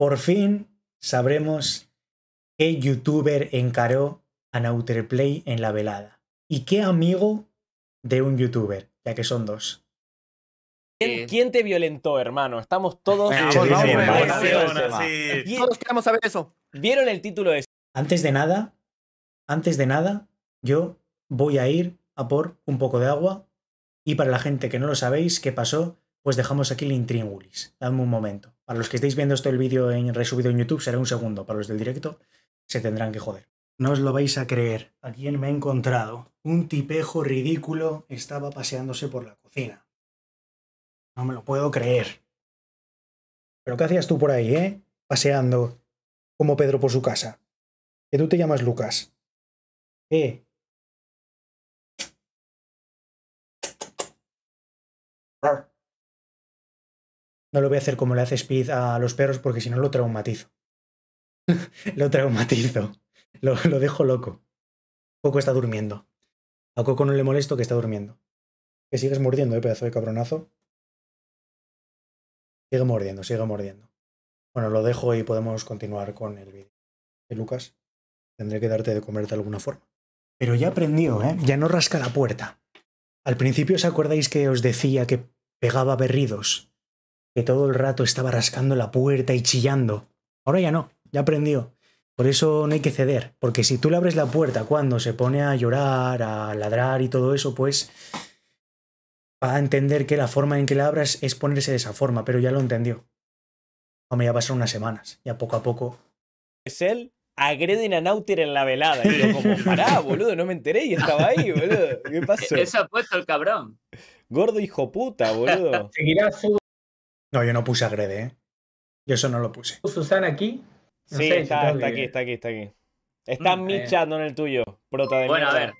Por fin sabremos qué youtuber encaró a Nauterplay en la velada y qué amigo de un youtuber, ya que son dos. ¿Quién, te violentó, hermano? Estamos todos... Todos queremos saber eso. ¿Vieron el título de... Antes de nada, antes de nada, yo voy a ir a por un poco de agua y para la gente que no lo sabéis, ¿qué pasó? pues dejamos aquí el intríngulis. Dadme un momento. Para los que estáis viendo esto el vídeo en resubido en YouTube será un segundo. Para los del directo se tendrán que joder. No os lo vais a creer. ¿A quién me he encontrado? Un tipejo ridículo estaba paseándose por la cocina. No me lo puedo creer. ¿Pero qué hacías tú por ahí, eh? Paseando como Pedro por su casa. Que tú te llamas Lucas. ¿Eh? No lo voy a hacer como le hace Speed a los perros porque si no lo traumatizo. lo traumatizo. Lo, dejo loco. Coco está durmiendo. A Coco no le molesto que está durmiendo. Que sigues mordiendo, eh, pedazo de cabronazo. Sigue mordiendo, sigue mordiendo. Bueno, lo dejo y podemos continuar con el vídeo. Eh, Lucas, tendré que darte de comer de alguna forma. Pero ya aprendió, ¿eh? Ya no rasca la puerta. Al principio, ¿os acordáis que os decía que pegaba berridos? todo el rato estaba rascando la puerta y chillando. Ahora ya no, ya aprendió. Por eso no hay que ceder, porque si tú le abres la puerta cuando se pone a llorar, a ladrar y todo eso, pues va a entender que la forma en que la abras es ponerse de esa forma, pero ya lo entendió. me ya pasaron unas semanas, ya poco a poco. Es él agreden a Nauter en la velada. Y yo como, pará, boludo, no me enteré y estaba ahí, boludo. ¿Qué pasó? Eso ha puesto el cabrón. Gordo hijo puta, boludo. Seguirá no, yo no puse agrede, ¿eh? Yo eso no lo puse. ¿Susana aquí? sí, está, aquí, está aquí, está aquí. Está mm, michando eh. en el tuyo, prota de Bueno, a ver.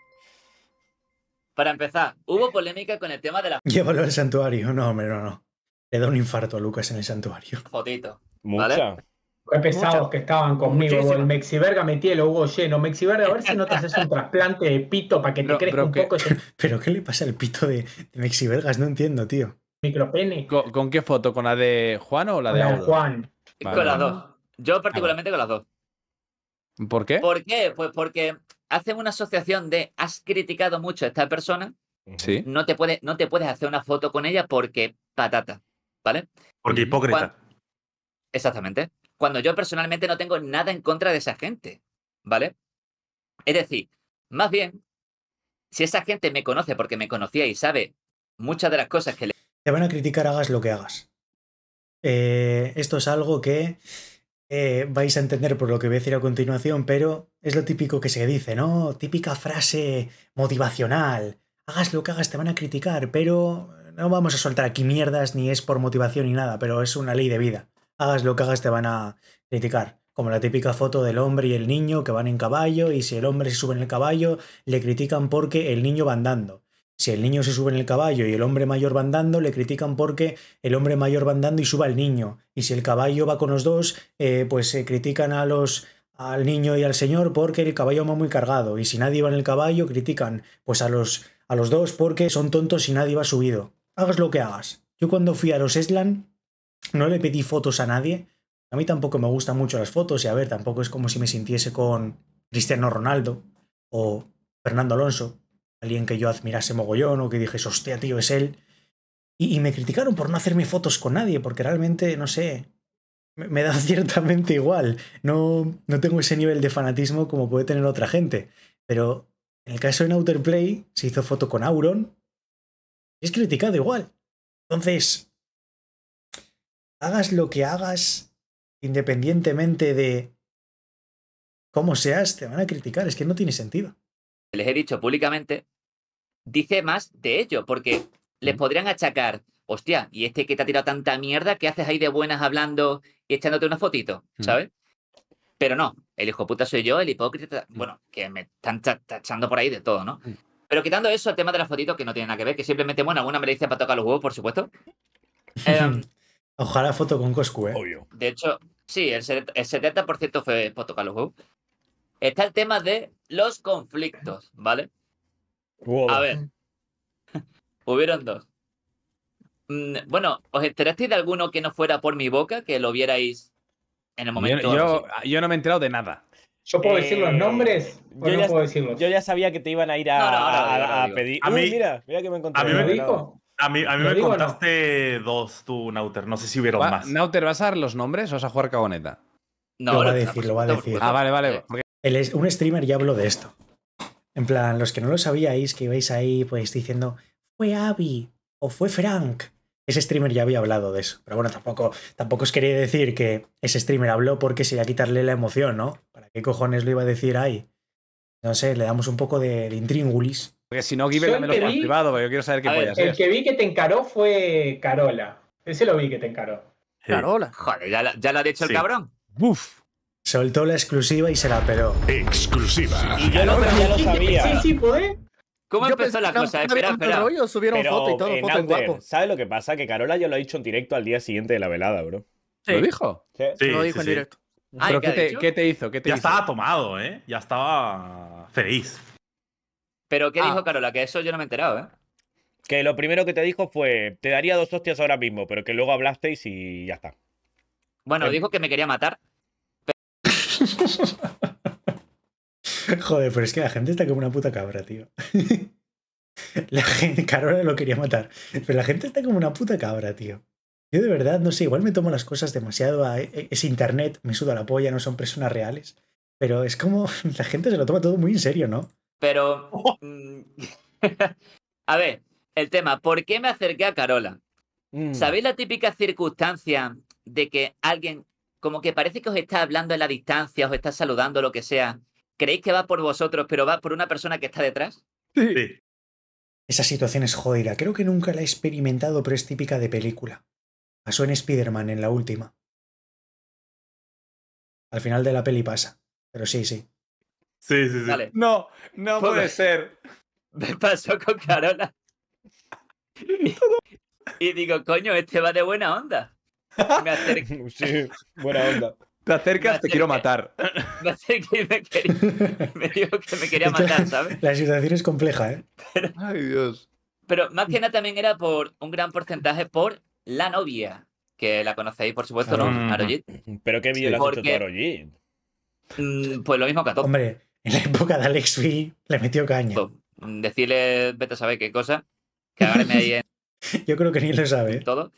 Para empezar, hubo polémica con el tema de la. Llévalo al santuario. No, hombre, no, no. Le da un infarto a Lucas en el santuario. Fotito. ¿vale? Mucha. Qué pesados que estaban conmigo. Muchísimo. El Mexiverga el Hugo lleno. Mexiverga, a ver si no te haces un trasplante de pito para que te crezca un poco. Pero ¿qué le pasa al pito de, de Mexivergas? No entiendo, tío micropene. ¿Con, qué foto? ¿Con la de Juan o la de Juan. Con las dos. Yo particularmente con las dos. ¿Por qué? ¿Por qué? Pues porque hacen una asociación de has criticado mucho a esta persona, ¿Sí? no, te puedes, no te puedes hacer una foto con ella porque patata, ¿vale? Porque hipócrita. Exactamente. Cuando yo personalmente no tengo nada en contra de esa gente, ¿vale? Es decir, más bien, si esa gente me conoce porque me conocía y sabe muchas de las cosas que le te van a criticar, hagas lo que hagas. Eh, esto es algo que eh, vais a entender por lo que voy a decir a continuación, pero es lo típico que se dice, ¿no? Típica frase motivacional. Hagas lo que hagas, te van a criticar, pero no vamos a soltar aquí mierdas, ni es por motivación ni nada, pero es una ley de vida. Hagas lo que hagas, te van a criticar. Como la típica foto del hombre y el niño que van en caballo, y si el hombre se sube en el caballo, le critican porque el niño va andando. Si el niño se sube en el caballo y el hombre mayor va andando, le critican porque el hombre mayor va andando y suba al niño. Y si el caballo va con los dos, eh, pues se eh, critican a los al niño y al señor porque el caballo va muy cargado. Y si nadie va en el caballo, critican pues a los a los dos porque son tontos y nadie va subido. Hagas lo que hagas. Yo cuando fui a los Eslan no le pedí fotos a nadie. A mí tampoco me gustan mucho las fotos y a ver, tampoco es como si me sintiese con Cristiano Ronaldo o Fernando Alonso alguien que yo admirase mogollón o que dije, hostia, tío, es él. Y, me criticaron por no hacerme fotos con nadie, porque realmente, no sé, me, da ciertamente igual. No, no tengo ese nivel de fanatismo como puede tener otra gente. Pero en el caso de Outer Play, se hizo foto con Auron es criticado igual. Entonces, hagas lo que hagas, independientemente de cómo seas, te van a criticar. Es que no tiene sentido les he dicho públicamente dice más de ello, porque les mm. podrían achacar, hostia, y este que te ha tirado tanta mierda, ¿qué haces ahí de buenas hablando y echándote una fotito? Mm. ¿Sabes? Pero no, el hijo puta soy yo, el hipócrita, mm. bueno, que me están tachando por ahí de todo, ¿no? Pero quitando eso, el tema de las fotitos, que no tiene nada que ver, que simplemente, bueno, alguna mericia para tocar los huevos, por supuesto. Em, Ojalá foto con Coscu, ¿eh? Obvio. De hecho, sí, el 70% fue para tocar los huevos. Está el tema de los conflictos, ¿vale? A ver, hubieron dos. Mm, bueno, ¿os enterasteis de alguno que no fuera por mi boca, que lo vierais en el momento? Ah, yo, no me he enterado de nada. ¿Yo puedo decir los eh, nombres yo ya, Yo ya sabía que te iban a ir a, pedir. A mí, mira, mira que me encontré. A mí me, A mí, me contaste dos tú, Nauter. No sé si hubieron más. Nauter, ¿vas a dar los nombres o vas a jugar cagoneta? No, lo va a decir, lo va a decir. Ah, vale, vale. un streamer ya habló de esto. En plan, los que no lo sabíais, que ibais ahí, pues diciendo, fue Abby o fue Frank. Ese streamer ya había hablado de eso, pero bueno, tampoco, tampoco os quería decir que ese streamer habló porque sería quitarle la emoción, ¿no? ¿Para qué cojones lo iba a decir ahí? No sé, le damos un poco de, intríngulis. Porque si no, Giver me lo privado, pero yo quiero saber qué a hacer. El que vi que te encaró fue Carola. Ese lo vi que te encaró. Carola. Joder, ya, la, ha dicho el cabrón. Uf. Soltó la exclusiva y se la peró. Exclusiva. Y yo lo, lo sabía. ¿Cómo empezó la cosa? Espera, espera. subieron fotos. y todo, ¿Sabes lo que pasa? Que Carola ya lo ha dicho en directo al día siguiente de la velada, bro. ¿Lo dijo? Sí, lo dijo en directo. ¿qué, te, hizo? ya estaba tomado, ¿eh? Ya estaba feliz. ¿Pero qué dijo ah. Carola? Que eso yo no me he enterado, ¿eh? Que lo primero que te dijo fue, te daría dos hostias ahora mismo, pero que luego hablasteis y ya está. Bueno, em. dijo que me quería matar. Joder, pero es que la gente está como una puta cabra, tío. La gente, Carola lo quería matar, pero la gente está como una puta cabra, tío. Yo de verdad, no sé, igual me tomo las cosas demasiado a... E, e, es internet, me suda la polla, no son personas reales. Pero es como... La gente se lo toma todo muy en serio, ¿no? Pero... Oh. Mm, a ver, el tema, ¿por qué me acerqué a Carola? Mm. ¿Sabéis la típica circunstancia de que alguien como que parece que os está hablando en la distancia, os está saludando, lo que sea. ¿Creéis que va por vosotros, pero va por una persona que está detrás? Sí. Esa situación es jodida. Creo que nunca la he experimentado, pero es típica de película. Pasó en Spider-Man, en la última. Al final de la peli pasa. Pero sí, sí. Sí, sí, sí. No, no puede ser. Me pasó con Carola. y digo, coño, este va de buena onda. Me Sí, buena onda. Te acercas, te quiero matar. Me acerqué y me, quería, me dijo que me quería matar, ¿sabes? La situación es compleja, ¿eh? Pero, Ay, Dios. Pero más que nada también era por un gran porcentaje por la novia, que la conocéis, por supuesto, ¿no? Ah. Pero qué bien sí, la la Arojit. pues lo mismo que a todos. Hombre, en la época de Alex V le metió caña. Pues, mm, decirle, vete a saber qué cosa, que ahora me en... Yo creo que ni lo sabe. Todo.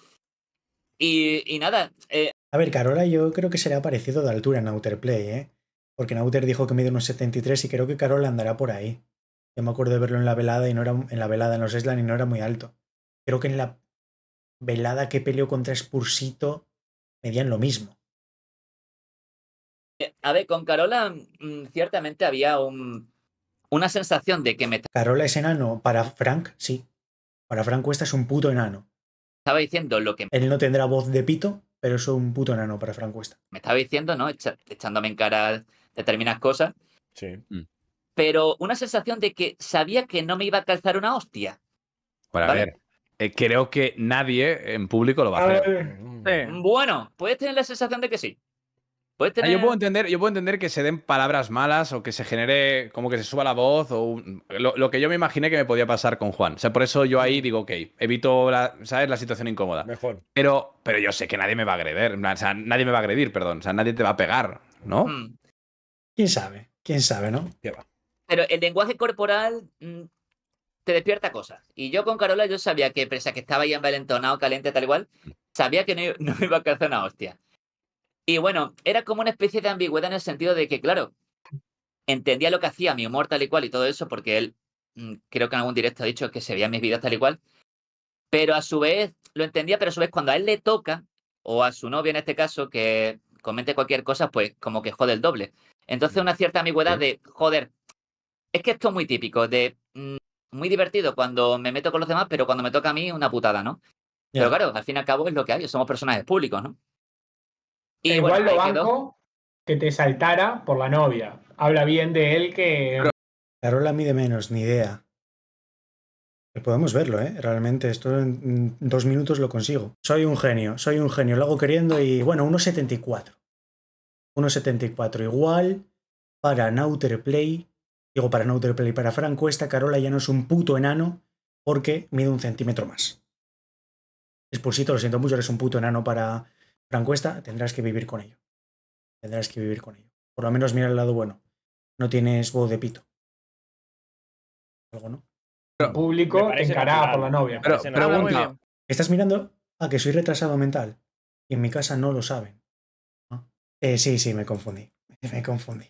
Y, nada. Eh, a ver, Carola, yo creo que se le ha parecido de altura en Outer Play, ¿eh? Porque Nauter dijo que mide unos 73 y creo que Carola andará por ahí. Yo me acuerdo de verlo en la velada y no era en la velada en los eslan y no era muy alto. Creo que en la velada que peleó contra Spursito medían lo mismo. Eh, a ver, con Carola mm, ciertamente había una sensación de que Carola es enano, para Frank sí. Para Frank Cuesta es un puto enano estaba diciendo lo que... Él no tendrá voz de pito, pero es un puto enano para Frank Cuesta. Me estaba diciendo, ¿no? echándome en cara determinadas cosas. Sí. Mm. Pero una sensación de que sabía que no me iba a calzar una hostia. Para ver, eh, creo que nadie en público lo va a hacer. Bueno, puedes tener la sensación de que sí. Ah, yo, puedo entender, yo puedo entender que se den palabras malas o que se genere, como que se suba la voz o lo, que yo me imaginé que me podía pasar con Juan. O sea, por eso yo ahí digo, ok, evito la, ¿sabes? la situación incómoda. Mejor. Pero, pero yo sé que nadie me va a agredir, o sea, nadie me va a agredir, perdón, o sea, nadie te va a pegar, ¿no? Hmm. ¿Quién sabe? ¿Quién sabe, no? Pero el lenguaje corporal mm, te despierta cosas. Y yo con Carola, yo sabía que, pese que estaba ya envalentonado, caliente, tal igual, sabía que no, me iba a calzar una hostia. Y bueno, era como una especie de ambigüedad en el sentido de que, claro, entendía lo que hacía mi humor tal y cual y todo eso, porque él mm, creo que en algún directo ha dicho que se veía mis videos tal y cual, pero a su vez lo entendía, pero a su vez cuando a él le toca, o a su novia en este caso, que comente cualquier cosa, pues como que jode el doble. Entonces mm, una cierta ambigüedad de, joder, es que esto es muy típico, de mm, muy divertido cuando me meto con los demás, pero cuando me toca a mí una putada, ¿no? Pero claro, al fin y al cabo es lo que hay, somos personajes públicos, ¿no? Igual lo banco que te saltara por la novia. Habla bien de él que. Carola mide menos, ni idea. Podemos verlo, ¿eh? Realmente, esto en dos minutos lo consigo. Soy un genio, soy un genio, lo hago queriendo y bueno, 1.74. 1.74 igual para Nauter Play. Digo, para Nauter Play, para Franco, esta Carola ya no es un puto enano porque mide un centímetro más. Expulsito, lo siento mucho, eres un puto enano para, encuesta, tendrás que vivir con ello. Tendrás que vivir con ello. Por lo menos mira el lado bueno. No tienes voz de pito. Algo, ¿no? público encarado por la novia. Pero, pregunta. Estás mirando a que soy retrasado mental y en mi casa no lo saben. Eh, sí, sí, me confundí. Me confundí.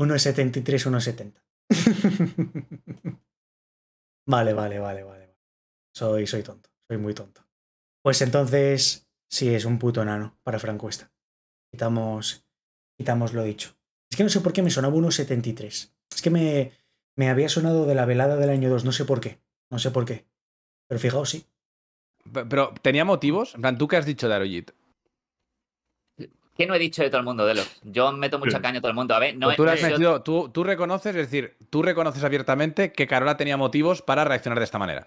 1,73, 1,70. vale, vale, vale, vale. Soy, soy tonto. Soy muy tonto. Pues entonces, Sí, es un puto nano para Francuesta. Quitamos, quitamos lo dicho. Es que no sé por qué me sonaba 1.73. Es que me, me había sonado de la velada del año 2, no sé por qué. No sé por qué. Pero fijaos, sí. Pero, ¿tenía motivos? En plan, ¿tú qué has dicho de Arojit? ¿Qué no he dicho de todo el mundo, los. Yo meto mucha caña a todo el mundo. A ver, no, pues tú, tú reconoces, es decir, tú reconoces abiertamente que Carola tenía motivos para reaccionar de esta manera.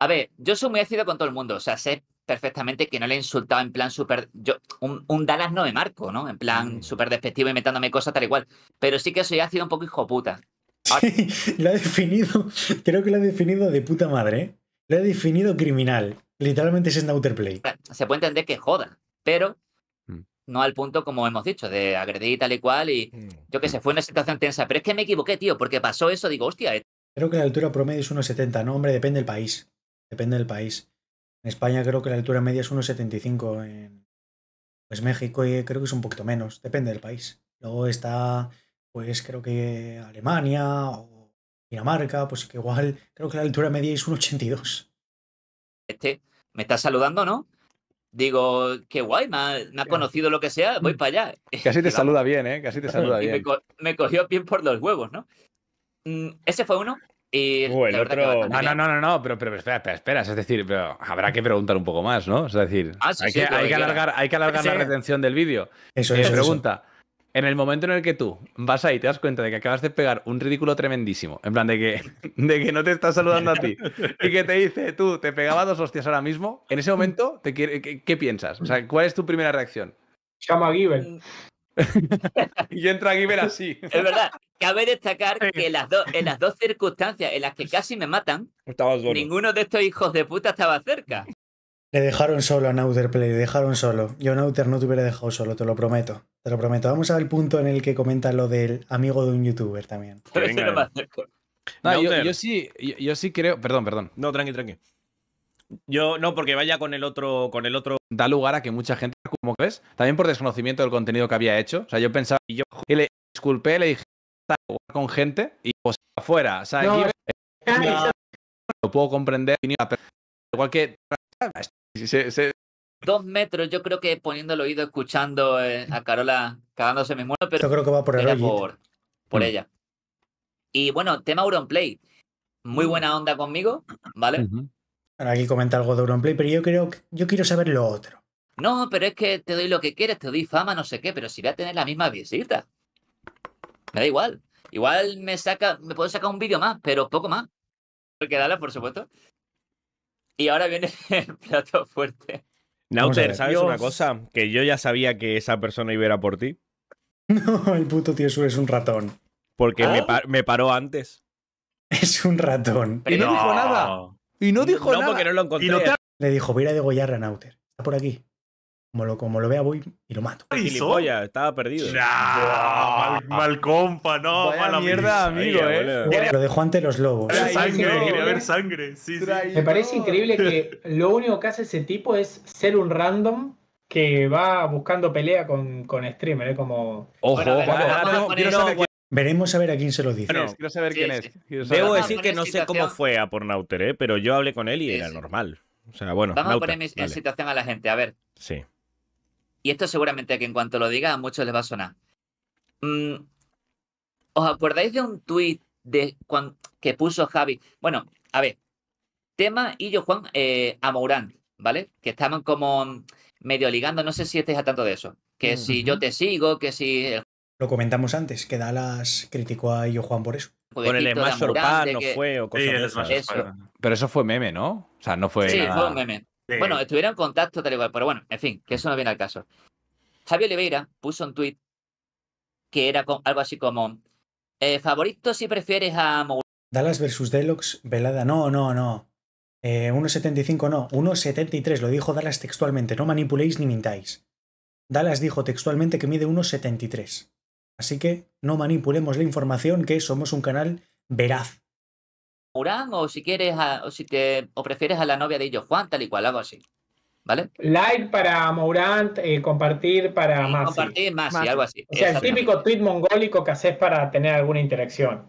A ver, yo soy muy ácido con todo el mundo. O sea, sé perfectamente que no le he insultado en plan súper. Yo, un, Dallas no me marco, ¿no? En plan mm. súper despectivo, y metándome cosas tal y cual. Pero sí que eso ya ha sido un poco hijo puta. Sí, lo ha definido, creo que lo ha definido de puta madre. ¿eh? Lo ha definido criminal. Literalmente es outer Play. Se puede entender que joda, pero mm. no al punto, como hemos dicho, de agredir tal y cual. Y mm. yo que sé, fue una situación tensa. Pero es que me equivoqué, tío, porque pasó eso. Digo, hostia. Eh. Creo que la altura promedio es 1,70, ¿no? Hombre, depende del país. Depende del país. En España creo que la altura media es 1,75. En pues México eh, creo que es un poquito menos, depende del país. Luego está, pues creo que Alemania o Dinamarca, pues que igual creo que la altura media es 1,82. Este, me estás saludando, ¿no? Digo, qué guay, me ha, conocido lo que sea, voy mm. para allá. Casi te saluda bien, ¿eh? Casi te saluda bien. me cogió bien por los huevos, ¿no? Mm, ese fue uno. Uh, otro... No, no, no, no, no, pero, pero espera, espera, espera, Es decir, pero habrá que preguntar un poco más, ¿no? Es decir, ah, hay, que, hay, que, alargar, hay que alargar la retención del vídeo. Eso es. pregunta. En el momento en el que tú vas ahí y te das cuenta de que acabas de pegar un ridículo tremendísimo, en plan de que, de que no te está saludando a ti y que te dice, tú, te pegaba dos hostias ahora mismo, en ese momento, ¿qué, piensas? O sea, ¿cuál es tu primera reacción? Chama Given. y entra Giver así. Es verdad. Cabe destacar que en las, en las dos circunstancias en las que casi me matan, ninguno de estos hijos de puta estaba cerca. Le dejaron solo a Nauterplay, le dejaron solo. Yo a Nauter no te hubiera dejado solo, te lo prometo. Te lo prometo. Vamos al punto en el que comenta lo del amigo de un youtuber también. no, yo, sí, yo sí creo. Perdón, perdón. No, tranqui, tranqui. Yo no, porque vaya con el otro, con el otro. Da lugar a que mucha gente, como ves, también por desconocimiento del contenido que había hecho. O sea, yo pensaba, y yo le disculpé, le dije, con gente y pues afuera. O sea, ah, lo puedo comprender. Igual que dos metros, yo creo que poniendo el oído, escuchando eh, a Carola cagándose mi muero, pero yo creo que va por, el por, por mm. ella. Y bueno, tema play Muy mm. buena onda conmigo, ¿vale? Ahora aquí comenta algo de play, pero yo creo yo quiero saber lo otro. No, pero es que te doy lo que quieres, te doy fama, no sé qué, pero si voy a tener la misma visita. Me da igual. Igual me saca, me puedo sacar un vídeo más, pero poco más. Porque dale, por supuesto. Y ahora viene el plato fuerte. Nauter, ¿sabes una cosa? Que yo ya sabía que esa persona iba a, ir a por ti. No, el puto tío es un ratón. Porque ah. me, paró antes. Es un ratón. y no dijo nada. Y no dijo nada. Porque lo encontré. Le dijo, voy a ir a degollar a Nauter. Está por aquí. Como lo, como lo vea, voy y lo mato. hizo? estaba perdido. mal, compa, no, mierda, amigo, eh. lo dejó ante los lobos. sangre, Me parece increíble que lo único que hace ese tipo es ser un random que va buscando pelea con, con streamer, ¿eh? como. Ojo, Veremos a ver a quién se los dice. quiero saber quién es. Debo decir que no sé cómo fue a por eh, pero yo hablé con él y era normal. O sea, bueno. Vamos a poner en situación a la gente, a ver. Sí. Y esto seguramente que en cuanto lo diga a muchos les va a sonar. Mm, ¿Os acordáis de un tuit que puso Javi? Bueno, a ver. Tema y yo, Juan, eh, a Mourán, ¿vale? Que estaban como medio ligando, no sé si estáis a tanto de eso. Que si mm, yo te sigo, que si lo comentamos antes, que Dallas criticó a Yo Juan por eso. Con el Smash no fue o cosas Pero eso fue meme, ¿no? O sea, no fue. Sí, fue un meme. Bueno, estuvieron en contacto tal y pero bueno, en fin, que eso no viene al caso. Javier Oliveira puso un tweet que era algo así como: eh, Favorito si prefieres a Mogul. Dallas versus Deluxe, velada. No, no, no. Eh, 1.75 no, 1.73, lo dijo Dallas textualmente, no manipuléis ni mintáis. Dallas dijo textualmente que mide 1.73. Así que no manipulemos la información, que somos un canal veraz. Mourant o si quieres, o si te prefieres a la novia de ellos, Juan, tal y cual, algo así. ¿Vale? Like para Mourant, eh, compartir para más. Compartir más y algo así. O sea, el típico tweet mongólico que haces para tener alguna interacción.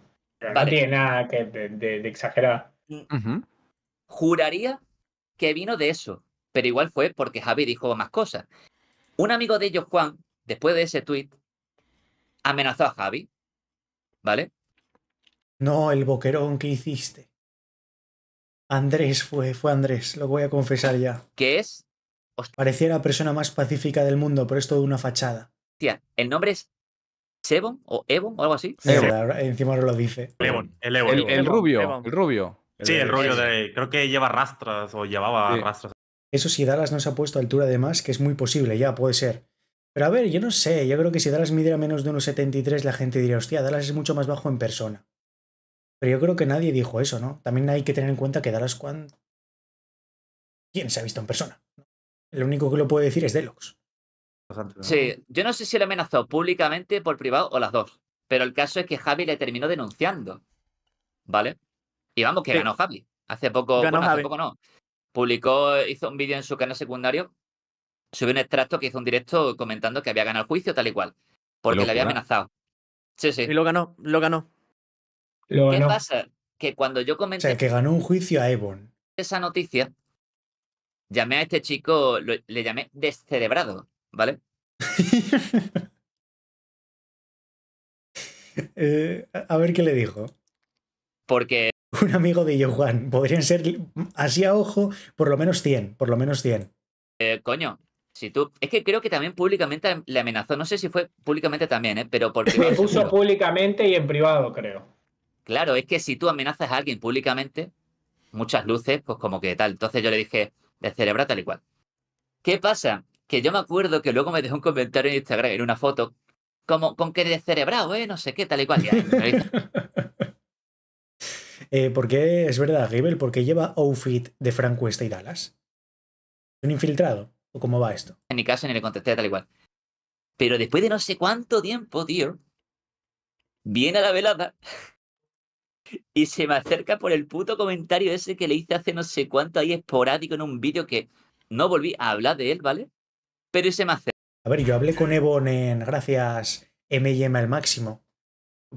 No tiene nada de, exagerar. Mm, juraría que vino de eso, pero igual fue porque Javi dijo más cosas. Un amigo de ellos, Juan, después de ese tweet, amenazó a Javi. ¿Vale? No, el boquerón que hiciste. Andrés fue, fue Andrés, lo voy a confesar ya. ¿Qué es? Parecía la persona más pacífica del mundo, pero es toda una fachada. Tía, el nombre es Sebon o Evon o algo así. encima no lo dice. el, rubio, el rubio. Sí, el rubio de. Creo que lleva rastras o llevaba rastras. Eso si Dallas no se ha puesto a altura de más, que es muy posible, ya puede ser. Pero a ver, yo no sé, yo creo que si Dallas midiera menos de 1,73 la gente diría, hostia, Dallas es mucho más bajo en persona. Pero yo creo que nadie dijo eso, ¿no? También hay que tener en cuenta que Dallas Quan... ¿Quién se ha visto en persona? Lo único que lo puede decir es Deluxe. Sí, yo no sé si lo amenazó públicamente por privado o las dos. Pero el caso es que Javi le terminó denunciando. ¿Vale? Y vamos, que ganó Javi. Hace poco, hace poco no. Publicó, hizo un vídeo en su canal secundario subí un extracto que hizo un directo comentando que había ganado el juicio tal y cual, porque le había amenazado. Sí, sí. Y lo ganó, lo ganó. ¿Qué pasa? Que cuando yo comenté... O sea, que ganó un juicio a Evon. Esa noticia, llamé a este chico, le llamé descerebrado, ¿vale? Eh, a ver qué le dijo. Porque... Un amigo de Johan, Podrían ser, así a ojo, por lo menos 100, por lo menos 100. Eh, coño, tú, es que creo que también públicamente le amenazó, no sé si fue públicamente también, ¿eh? pero porque... Lo puso públicamente y en privado, creo. Claro, es que si tú amenazas a alguien públicamente, muchas luces, pues como que tal. Entonces yo le dije, de tal y cual. ¿Qué pasa? Que yo me acuerdo que luego me dejó un comentario en Instagram, en una foto, como con que de cerebrado, ¿eh? No sé qué, tal y cual. eh, porque es verdad, ¿Por porque lleva outfit de Frank West y Dallas. Un infiltrado cómo va esto? En mi caso, ni le contesté tal igual. Pero después de no sé cuánto tiempo, tío, viene a la velada y se me acerca por el puto comentario ese que le hice hace no sé cuánto ahí esporádico en un vídeo que no volví a hablar de él, ¿vale? Pero se me acerca. A ver, yo hablé con Evon en Gracias M&M al máximo.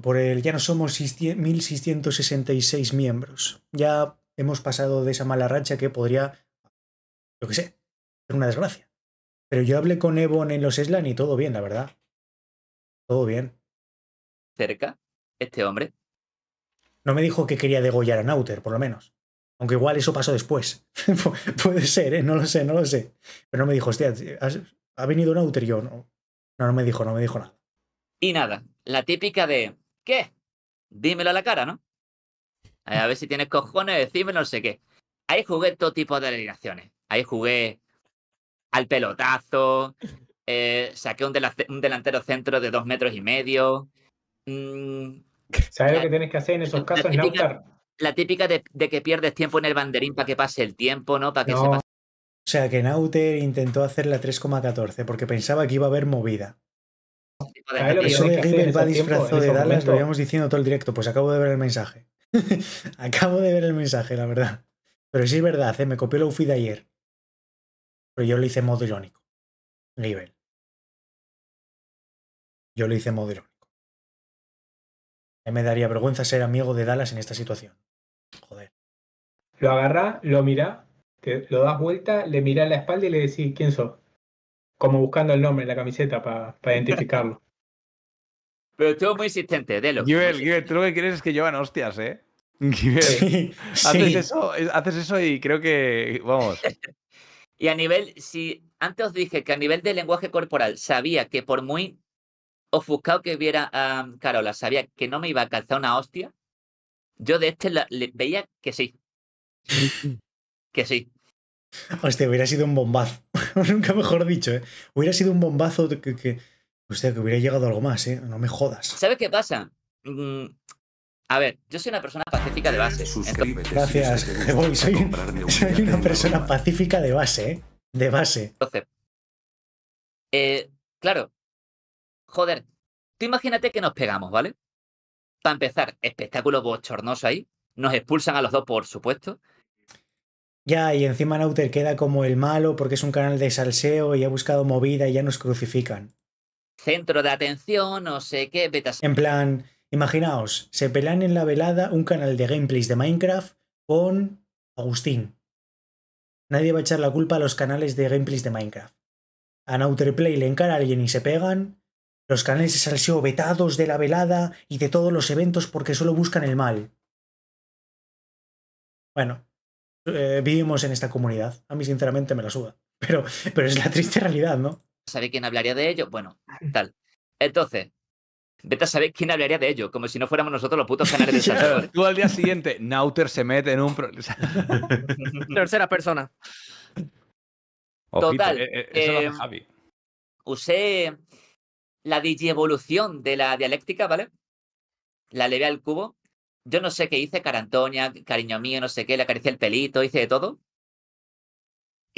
Por el ya no somos 1666 miembros. Ya hemos pasado de esa mala racha que podría, lo que sé, una desgracia. Pero yo hablé con Evon en los Eslan y todo bien, la verdad. Todo bien. ¿Cerca? ¿Este hombre? No me dijo que quería degollar a Nauter, por lo menos. Aunque igual eso pasó después. Puede ser, ¿eh? No lo sé, no lo sé. Pero no me dijo, hostia, ¿ha venido Nauter? Yo no. No, me dijo, no me dijo nada. Y nada, la típica de, ¿qué? Dímelo a la cara, ¿no? A ver si tienes cojones, decime no sé qué. Ahí jugué todo tipo de alineaciones. Ahí jugué al pelotazo, eh, saqué un, delantero centro de dos metros y medio. Mm, ¿Sabes lo que tienes que hacer en esos casos, La típica, de, que pierdes tiempo en el banderín para que pase el tiempo, ¿no? Para que O sea, que Nauter intentó hacer la 3,14 porque pensaba que iba a haber movida. Eso de River va disfrazado de Dallas, lo diciendo todo el directo. Pues acabo de ver el mensaje. acabo de ver el mensaje, la verdad. Pero sí es verdad, eh, me copió el UFI de ayer. Pero yo lo hice modo irónico. Nivel. Yo lo hice modo irónico. me daría vergüenza ser amigo de Dallas en esta situación. Joder. Lo agarra, lo mira, lo das vuelta, le mira la espalda y le decís quién sos. Como buscando el nombre en la camiseta para identificarlo. Pero tú muy insistente, Delo. Givel, tú lo que quieres es que llevan hostias, ¿eh? haces, Eso, haces eso y creo que, vamos, Y a nivel, si antes os dije que a nivel de lenguaje corporal sabía que por muy ofuscado que viera a Carola, sabía que no me iba a calzar una hostia, yo de este le, veía que sí. que sí. Hostia, hubiera sido un bombazo. Nunca mejor dicho, ¿eh? Hubiera sido un bombazo que, que, que hubiera llegado algo más, ¿eh? No me jodas. ¿Sabes qué pasa? Mm, a ver, yo soy una persona pacífica de base. gracias. soy, una persona pacífica de base, ¿eh? De base. Entonces, eh, claro, joder, tú imagínate que nos pegamos, ¿vale? Para empezar, espectáculo bochornoso ahí. Nos expulsan a los dos, por supuesto. Ya, y encima Nauter queda como el malo porque es un canal de salseo y ha buscado movida y ya nos crucifican. Centro de atención, no sé qué, betas. En plan, Imaginaos, se pelan en la velada un canal de gameplays de Minecraft con Agustín. Nadie va a echar la culpa a los canales de gameplays de Minecraft. A Nauterplay le encara a alguien y se pegan. Los canales se sido vetados de la velada y de todos los eventos porque solo buscan el mal. Bueno, eh, vivimos en esta comunidad. A mí, sinceramente, me la suda. Pero, pero es la triste realidad, ¿no? ¿Sabe quién hablaría de ello? Bueno, tal. Entonces, Vete a saber quién hablaría de ello, como si no fuéramos nosotros los putos canales de Tú al día siguiente, Nauter se mete en un. Tercera persona. Total. Eh, eh, eh, usé la digievolución de la dialéctica, ¿vale? La levé al cubo. Yo no sé qué hice, cara Antonia, cariño mío, no sé qué, le acaricié el pelito, hice de todo.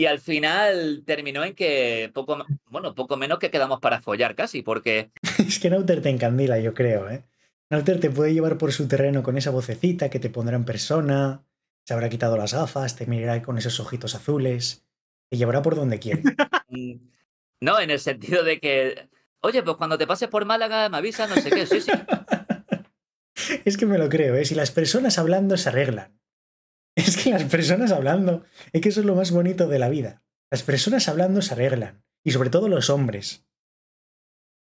Y al final terminó en que poco, bueno, poco menos que quedamos para follar casi, porque. es que Nauter te encandila, yo creo, ¿eh? Nauter te puede llevar por su terreno con esa vocecita que te pondrá en persona, se habrá quitado las gafas, te mirará con esos ojitos azules, te llevará por donde quiera. Mm, no, en el sentido de que. Oye, pues cuando te pases por Málaga me avisa, no sé qué, sí, sí. es que me lo creo, ¿eh? Si las personas hablando se arreglan Es que las personas hablando, es que eso es lo más bonito de la vida. Las personas hablando se arreglan, y sobre todo los hombres.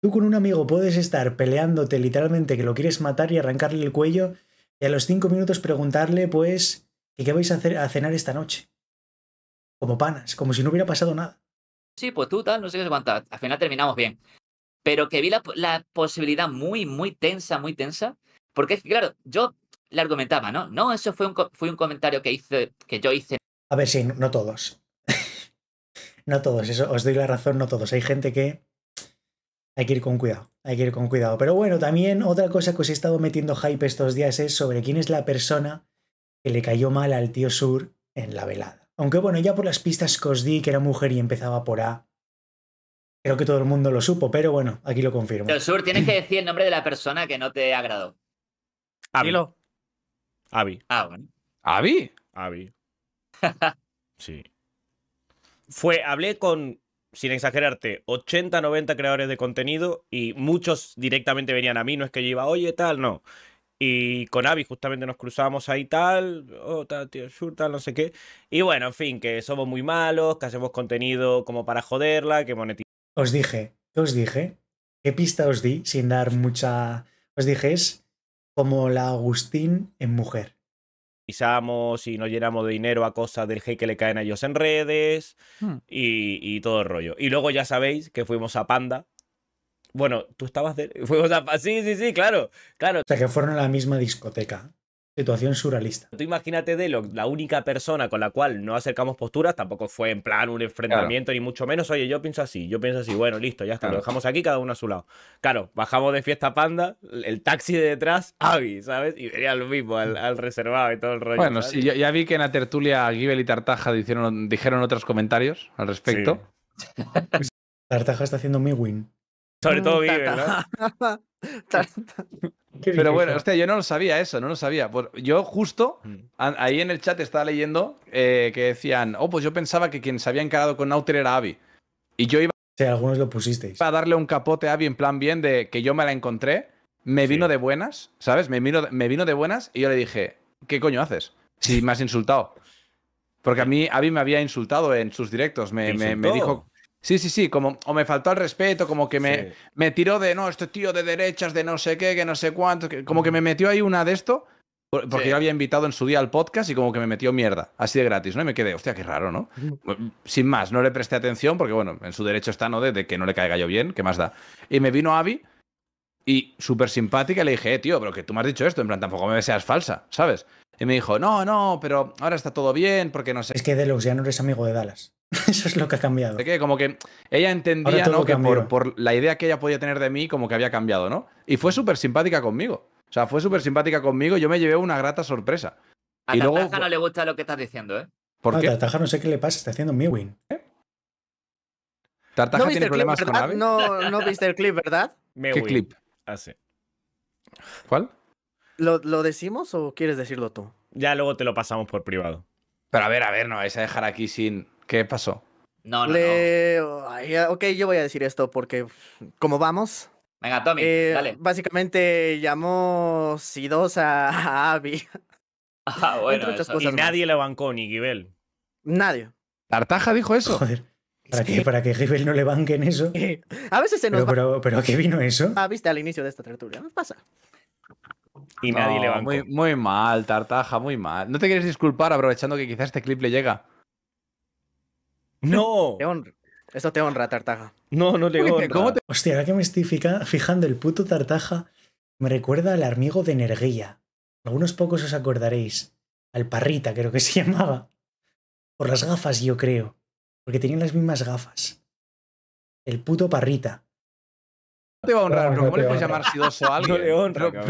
Tú con un amigo puedes estar peleándote literalmente que lo quieres matar y arrancarle el cuello, y a los cinco minutos preguntarle, pues, qué vais a, hacer, a cenar esta noche. Como panas, como si no hubiera pasado nada. Sí, pues tú tal, no sé qué cuanta. Al final terminamos bien. Pero que vi la, la posibilidad muy, muy tensa, muy tensa. Porque, claro, yo le argumentaba, ¿no? No, eso fue un, fue un comentario que, hice, que yo hice. A ver, sí, no todos. no todos, eso os doy la razón, no todos. Hay gente que hay que ir con cuidado, hay que ir con cuidado. Pero bueno, también otra cosa que os he estado metiendo hype estos días es sobre quién es la persona que le cayó mal al tío Sur en la velada. Aunque bueno, ya por las pistas que os di que era mujer y empezaba por A, creo que todo el mundo lo supo, pero bueno, aquí lo confirmo. Tío Sur, tienes que decir el nombre de la persona que no te agradó. Dilo. Avi. Ah, ¿Avi? Avi. sí. Fue, hablé con, sin exagerarte, 80, 90 creadores de contenido y muchos directamente venían a mí, no es que yo iba, oye, tal, no. Y con Avi justamente nos cruzábamos ahí tal, o oh, tal, tío, surta, tal, no sé qué. Y bueno, en fin, que somos muy malos, que hacemos contenido como para joderla, que monetizamos. Os dije, os dije? ¿Qué pista os di sin dar mucha... Os dije, es como la Agustín en mujer. Pisamos y nos llenamos de dinero a cosas del hate que le caen a ellos en redes hmm. y, todo el rollo. Y luego ya sabéis que fuimos a Panda. Bueno, tú estabas Fuimos a... Sí, sí, sí, claro, claro. O sea, que fueron a la misma discoteca situación surrealista. Tú imagínate Delo, la única persona con la cual no acercamos posturas, tampoco fue en plan un enfrentamiento ni mucho menos, oye, yo pienso así, yo pienso así, bueno, listo, ya está, lo dejamos aquí cada uno a su lado. Claro, bajamos de fiesta panda, el taxi de detrás, Avi, ¿sabes? Y venía lo mismo al, reservado y todo el rollo. Bueno, sí, ya, vi que en la tertulia Gibel y Tartaja dijeron, otros comentarios al respecto. Tartaja está haciendo mi win. Sobre mm, todo Gibel, ¿no? Pero bueno, hostia, yo no lo sabía eso, no lo sabía. yo justo mm. ahí en el chat estaba leyendo eh, que decían, oh, pues yo pensaba que quien se había encarado con Nautil era Abby. Y yo iba... a algunos lo pusisteis. Para darle un capote a Abby en plan bien de que yo me la encontré, me vino de buenas, ¿sabes? Me vino, me vino de buenas y yo le dije, ¿qué coño haces? Si me has insultado. Porque a mí Abby me había insultado en sus directos, me, me dijo... Sí, sí, sí, como o me faltó al respeto, como que me, me tiró de no, este tío de derechas, de no sé qué, que no sé cuánto, como que me metió ahí una de esto, porque yo había invitado en su día al podcast y como que me metió mierda, así de gratis, ¿no? Y me quedé, hostia, qué raro, ¿no? Sin más, no le presté atención porque, bueno, en su derecho está, ¿no? De, que no le caiga yo bien, ¿qué más da? Y me vino Avi y súper simpática le dije, eh, tío, pero que tú me has dicho esto, en plan, tampoco me seas falsa, ¿sabes? Y me dijo, no, no, pero ahora está todo bien porque no sé. Es que Deluxe ya no eres amigo de Dallas. Eso es lo que ha cambiado. ¿De qué? Como que ella entendía ¿no? que por, la idea que ella podía tener de mí, como que había cambiado, ¿no? Y fue súper simpática conmigo. O sea, fue súper simpática conmigo. Yo me llevé una grata sorpresa. A y Tataja no le gusta lo que estás diciendo, ¿eh? ¿Por no, Tartaja no sé qué le pasa, está haciendo Mewin. ¿Eh? Tartaja tiene problemas clip, con No, viste el clip, ¿verdad? ¿Qué clip? Ah, sí. ¿Cuál? ¿Lo, ¿Lo decimos o quieres decirlo tú? Ya luego te lo pasamos por privado. Pero a ver, a ver, no vais a dejar aquí sin. ¿Qué pasó? No, no, ok, yo voy a decir esto porque, como vamos. Venga, Tommy, eh, Básicamente llamó Sidos a, Abby. Ah, bueno. y nadie le bancó, ni Gibel. Nadie. ¿Tartaja dijo eso? Joder. ¿Para, qué? que, para que Gibel no le banquen eso. A veces se nos. Pero, pero, qué vino eso? Ah, viste al inicio de esta tertulia. ¿Qué pasa. Y nadie le bancó. Muy, muy mal, Tartaja, muy mal. ¿No te quieres disculpar aprovechando que quizás este clip le llega? No. Esto te honra, Tartaja. No, no te honra. Hostia, ahora que me estoy fijando, el puto Tartaja me recuerda al amigo de Energía. Algunos pocos os acordaréis. Al Parrita, creo que se llamaba. Por las gafas, yo creo. Porque tenían las mismas gafas. El puto Parrita. No te va a honrar, ¿Cómo le puedes llamar sidoso a alguien? No le honra. no,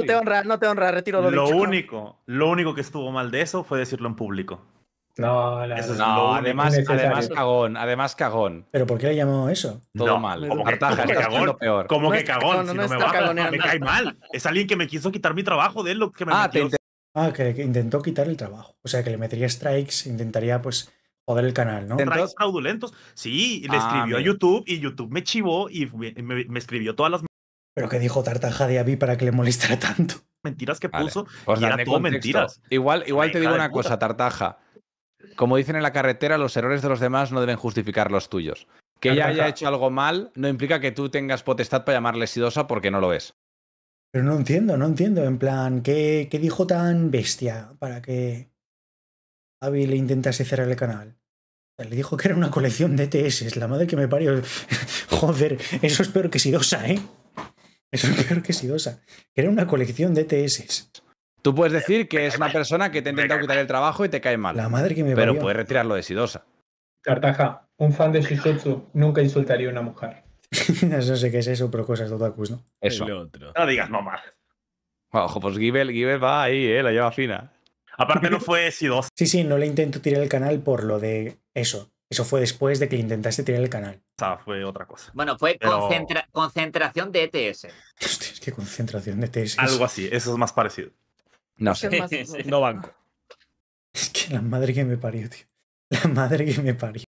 te honra, no te honra, retiro lo, lo Único, lo único que estuvo mal de eso fue decirlo en público. No, además, además cagón, además cagón. ¿Pero por qué le llamó eso? Todo mal. Como que, cagón. Como que cagón, si no, me me cae mal. Es alguien que me quiso quitar mi trabajo de él, lo que me ah, ah, que, intentó quitar el trabajo. O sea, que le metería strikes, intentaría pues joder el canal, ¿no? Strikes fraudulentos. Sí, le ah, escribió a YouTube y YouTube me chivó y me, escribió todas las... ¿Pero qué dijo Tartaja de Avi para que le molestara tanto? Mentiras que puso y era todo mentiras. Igual, igual te digo una cosa, Tartaja como dicen en la carretera, los errores de los demás no deben justificar los tuyos. Que ella haya hecho algo mal no implica que tú tengas potestad para llamarle sidosa porque no lo es. Pero no entiendo, no entiendo. En plan, ¿qué, qué dijo tan bestia para que Avi le intentase cerrar el canal? le dijo que era una colección de ETS, La madre que me parió. Joder, eso es peor que sidosa, ¿eh? Eso es peor que sidosa. Que era una colección de e TS. Tú puedes decir que es una persona que te ha intentado quitar el trabajo y te cae mal. La madre que me Pero puedes retirarlo de Sidosa. Cartaja, un fan de Shishutsu nunca insultaría a una mujer. no sé qué es eso, pero cosas de otakus, ¿no? Eso. otro. No digas mamá. Ojo, pues Gibel, Gibel va ahí, ¿eh? la lleva fina. Aparte no fue Sidosa. sí, sí, no le intento tirar el canal por lo de eso. Eso fue después de que le intentaste tirar el canal. O sea, fue otra cosa. Bueno, fue concentración de ETS. Hostia, es que concentración de ETS. Algo así, eso es más parecido. No sé. no banco. Es que la madre que me parió, tío. La madre que me parió.